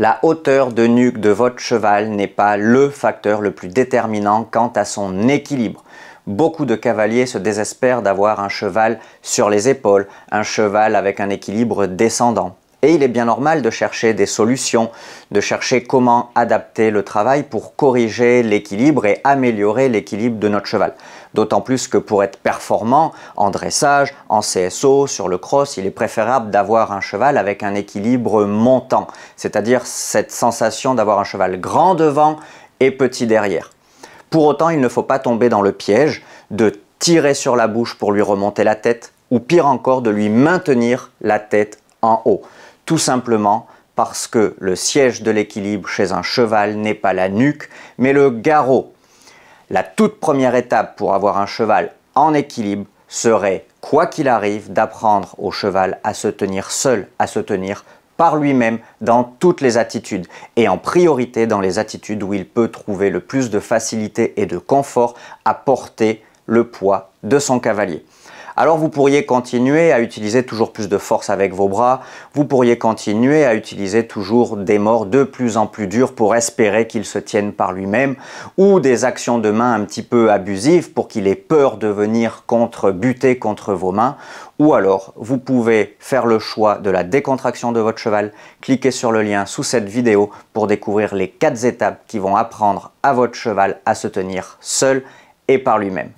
La hauteur de nuque de votre cheval n'est pas le facteur le plus déterminant quant à son équilibre. Beaucoup de cavaliers se désespèrent d'avoir un cheval sur les épaules, un cheval avec un équilibre descendant. Et il est bien normal de chercher des solutions, de chercher comment adapter le travail pour corriger l'équilibre et améliorer l'équilibre de notre cheval. D'autant plus que pour être performant en dressage, en CSO, sur le cross, il est préférable d'avoir un cheval avec un équilibre montant, c'est-à-dire cette sensation d'avoir un cheval grand devant et petit derrière. Pour autant, il ne faut pas tomber dans le piège de tirer sur la bouche pour lui remonter la tête, ou pire encore, de lui maintenir la tête en haut. Tout simplement parce que le siège de l'équilibre chez un cheval n'est pas la nuque, mais le garrot. La toute première étape pour avoir un cheval en équilibre serait, quoi qu'il arrive, d'apprendre au cheval à se tenir seul, à se tenir par lui-même dans toutes les attitudes et en priorité dans les attitudes où il peut trouver le plus de facilité et de confort à porter le poids de son cavalier alors vous pourriez continuer à utiliser toujours plus de force avec vos bras, vous pourriez continuer à utiliser toujours des morts de plus en plus durs pour espérer qu'il se tienne par lui-même, ou des actions de main un petit peu abusives pour qu'il ait peur de venir contre, buter contre vos mains, ou alors vous pouvez faire le choix de la décontraction de votre cheval, cliquez sur le lien sous cette vidéo pour découvrir les 4 étapes qui vont apprendre à votre cheval à se tenir seul et par lui-même.